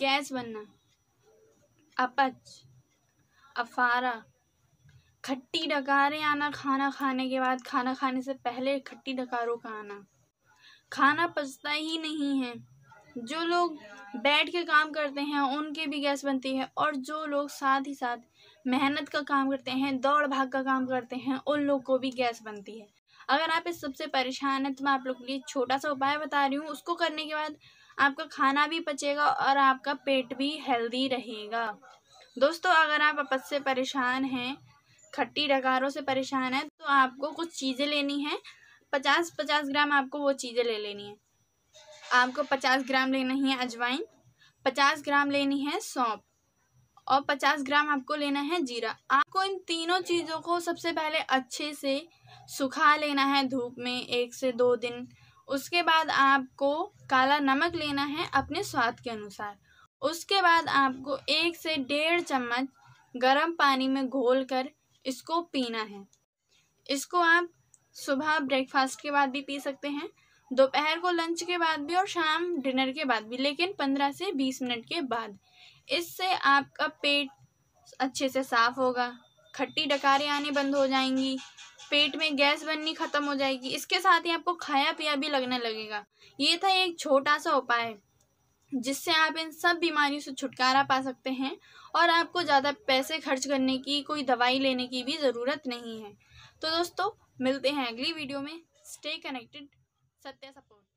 gas बनना अपच अफारा खट्टी डकारें आना खाना खाने के बाद खाना खाने से पहले खट्टी डकारों का आना खाना पचता ही नहीं है जो लोग बैठ के काम करते हैं उनके भी गैस बनती है और जो लोग साथ ही साथ मेहनत का काम करते हैं दौड़ भाग का काम करते हैं उन लोग को भी गैस बनती है अगर आप इस सबसे परेशान हैं तो मैं आप लोग के लिए छोटा सा उपाय बता रही हूँ उसको करने के बाद आपका खाना भी पचेगा और आपका पेट भी हेल्दी रहेगा दोस्तों अगर आप अपस से परेशान हैं खट्टी डकारों से परेशान हैं तो आपको कुछ चीज़ें लेनी हैं पचास पचास ग्राम आपको वो चीज़ें ले लेनी है आपको पचास ग्राम लेना है अजवाइन पचास ग्राम लेनी है सौंप और पचास ग्राम आपको लेना है जीरा आपको इन तीनों चीज़ों को सबसे पहले अच्छे से सुखा लेना है धूप में एक से दो दिन उसके बाद आपको काला नमक लेना है अपने स्वाद के अनुसार उसके बाद आपको एक से डेढ़ चम्मच गर्म पानी में घोल कर इसको पीना है इसको आप सुबह ब्रेकफास्ट के बाद भी पी सकते हैं दोपहर को लंच के बाद भी और शाम डिनर के बाद भी लेकिन पंद्रह से बीस मिनट के बाद इससे आपका पेट अच्छे से साफ होगा खट्टी डकारें आने बंद हो जाएंगी पेट में गैस बननी ख़त्म हो जाएगी इसके साथ ही आपको खाया पिया भी लगने लगेगा ये था एक छोटा सा उपाय जिससे आप इन सब बीमारियों से छुटकारा पा सकते हैं और आपको ज़्यादा पैसे खर्च करने की कोई दवाई लेने की भी ज़रूरत नहीं है तो दोस्तों मिलते हैं अगली वीडियो में स्टे कनेक्टेड सत्या सपोर्ट